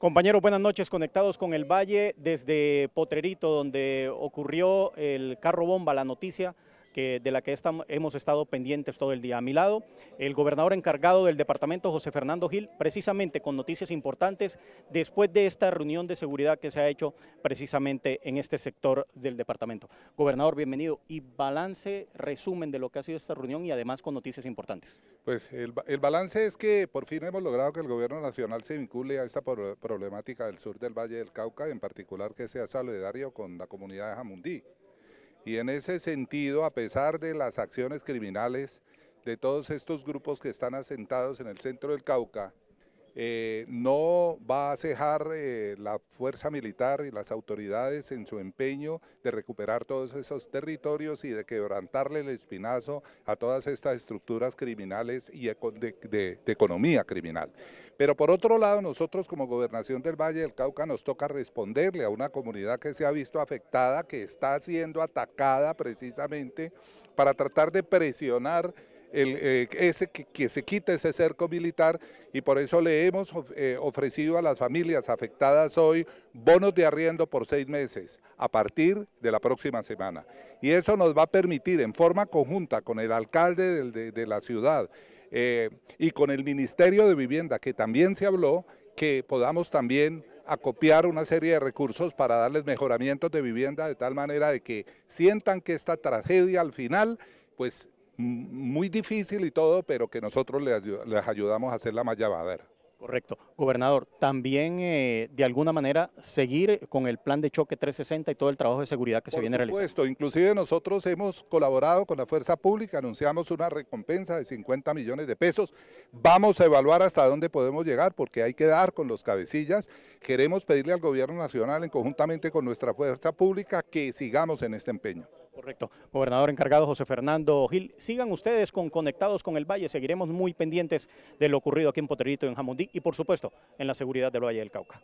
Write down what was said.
Compañeros, buenas noches, conectados con el Valle desde Potrerito, donde ocurrió el carro bomba, la noticia de la que hemos estado pendientes todo el día. A mi lado, el gobernador encargado del departamento, José Fernando Gil, precisamente con noticias importantes después de esta reunión de seguridad que se ha hecho precisamente en este sector del departamento. Gobernador, bienvenido. Y balance, resumen de lo que ha sido esta reunión y además con noticias importantes. Pues el, balance es que por fin hemos logrado que el gobierno nacional se vincule a esta problemática del sur del Valle del Cauca, en particular que sea solidario con la comunidad de Jamundí. Y en ese sentido, a pesar de las acciones criminales de todos estos grupos que están asentados en el centro del Cauca, eh, no va a cejar eh, la fuerza militar y las autoridades en su empeño de recuperar todos esos territorios y de quebrantarle el espinazo a todas estas estructuras criminales y de economía criminal. Pero por otro lado, nosotros como Gobernación del Valle del Cauca nos toca responderle a una comunidad que se ha visto afectada, que está siendo atacada precisamente para tratar de presionar eh, ese que, se quite ese cerco militar y por eso le hemos eh, ofrecido a las familias afectadas hoy bonos de arriendo por seis meses a partir de la próxima semana. Y eso nos va a permitir en forma conjunta con el alcalde de, la ciudad eh, y con el Ministerio de Vivienda, que también se habló, que podamos también acopiar una serie de recursos para darles mejoramientos de vivienda de tal manera de que sientan que esta tragedia al final pues muy difícil y todo, pero que nosotros les, ayudamos a hacer hacerla más llevadera. Correcto. Gobernador, también eh, de alguna manera seguir con el plan de choque 360 y todo el trabajo de seguridad que se viene realizando. Por supuesto, inclusive nosotros hemos colaborado con la Fuerza Pública, anunciamos una recompensa de 50 millones de pesos. Vamos a evaluar hasta dónde podemos llegar porque hay que dar con los cabecillas. Queremos pedirle al Gobierno Nacional, en conjuntamente con nuestra Fuerza Pública, que sigamos en este empeño. Correcto. Gobernador encargado José Fernando Gil, sigan ustedes con Conectados con el Valle, seguiremos muy pendientes de lo ocurrido aquí en Poterito, en Jamundí y por supuesto en la seguridad del Valle del Cauca.